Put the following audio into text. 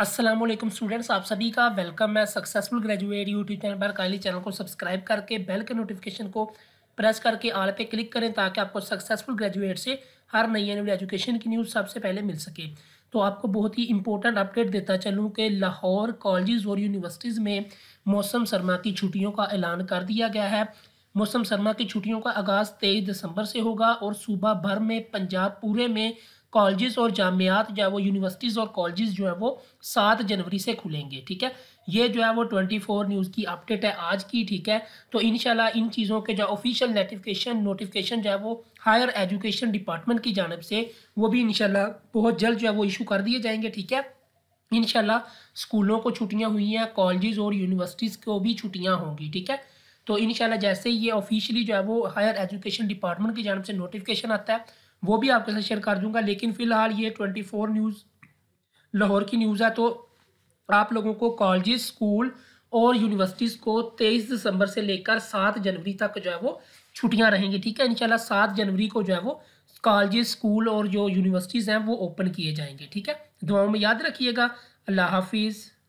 Aslam students आप सभी का वेलकम है सक्सेसफुल ग्रेजुएट यूट्यूब चैनल पर काली चैनल को सब्सक्राइब करके बेल के नोटिफिकेशन को प्रेस करके आल पे क्लिक करें ताकि आपको सक्सेसफुल ग्रेजुएट से हर नई आने वाली एजुकेशन की न्यूज़ सबसे पहले मिल सके तो आपको बहुत ही इंपॉर्टेंट अपडेट देता चलूँ कि लाहौर कॉलेज और यूनिवर्सिटीज़ में मौसम सरमा की छुट्टियों का ऐलान कर दिया गया है मौसम सरमा की छुट्टियों का आगाज़ तेईस दिसंबर से होगा और सूबा भर में पंजाब पूरे में कॉलेजेस और जामियात जो है वो यूनिवर्सिटीज़ और कॉलेजेस जो है वो सात जनवरी से खुलेंगे ठीक है ये जो है वो ट्वेंटी फोर न्यूज़ की अपडेट है आज की ठीक है तो इन इन चीज़ों के जो ऑफिशियल नोटिफिकेशन नोटिफिकेशन जो है वो हायर एजुकेशन डिपार्टमेंट की जानब से वो भी इन बहुत जल्द जो है वो इशू कर दिए जाएंगे ठीक है इन स्कूलों को छुट्टियाँ हुई हैं कॉलेज और यूनिवर्सिटीज़ को भी छुट्टियाँ होंगी ठीक है तो इन जैसे ही ये ऑफिशियली जो है वो हायर एजुकेशन डिपार्टमेंट की जानब से नोटिफिकेशन आता है वो भी आपके साथ शेयर कर दूंगा लेकिन फ़िलहाल ये ट्वेंटी फोर न्यूज़ लाहौर की न्यूज़ है तो आप लोगों को कॉलेज स्कूल और यूनिवर्सिटीज़ को तेईस दिसंबर से लेकर सात जनवरी तक जो है वो छुट्टियां रहेंगी ठीक है इनशाला सात जनवरी को जो है वो कॉलेज स्कूल और जो यूनिवर्सिटीज़ हैं वो ओपन किए जाएंगे ठीक है दुआओं में याद रखिएगा अल्लाह हाफिज़